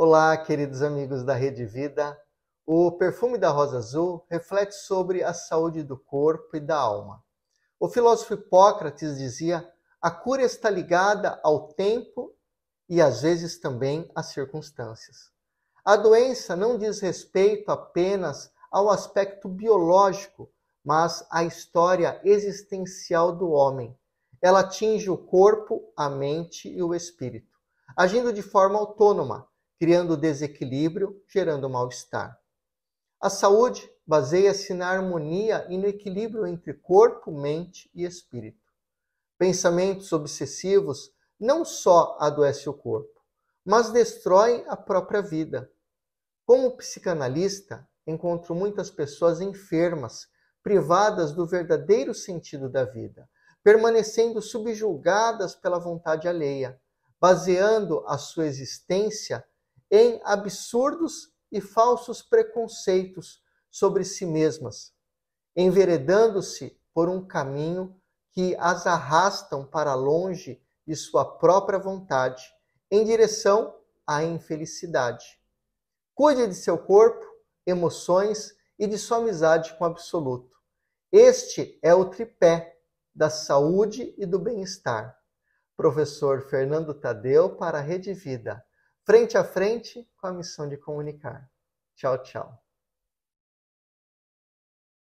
Olá, queridos amigos da Rede Vida. O perfume da rosa azul reflete sobre a saúde do corpo e da alma. O filósofo Hipócrates dizia: a cura está ligada ao tempo e às vezes também às circunstâncias. A doença não diz respeito apenas ao aspecto biológico, mas à história existencial do homem. Ela atinge o corpo, a mente e o espírito, agindo de forma autônoma criando desequilíbrio, gerando mal-estar. A saúde baseia-se na harmonia e no equilíbrio entre corpo, mente e espírito. Pensamentos obsessivos não só adoecem o corpo, mas destroem a própria vida. Como psicanalista, encontro muitas pessoas enfermas, privadas do verdadeiro sentido da vida, permanecendo subjugadas pela vontade alheia, baseando a sua existência em absurdos e falsos preconceitos sobre si mesmas, enveredando-se por um caminho que as arrastam para longe de sua própria vontade, em direção à infelicidade. Cuide de seu corpo, emoções e de sua amizade com o absoluto. Este é o tripé da saúde e do bem-estar. Professor Fernando Tadeu para a Rede Vida frente a frente com a missão de comunicar. Tchau, tchau.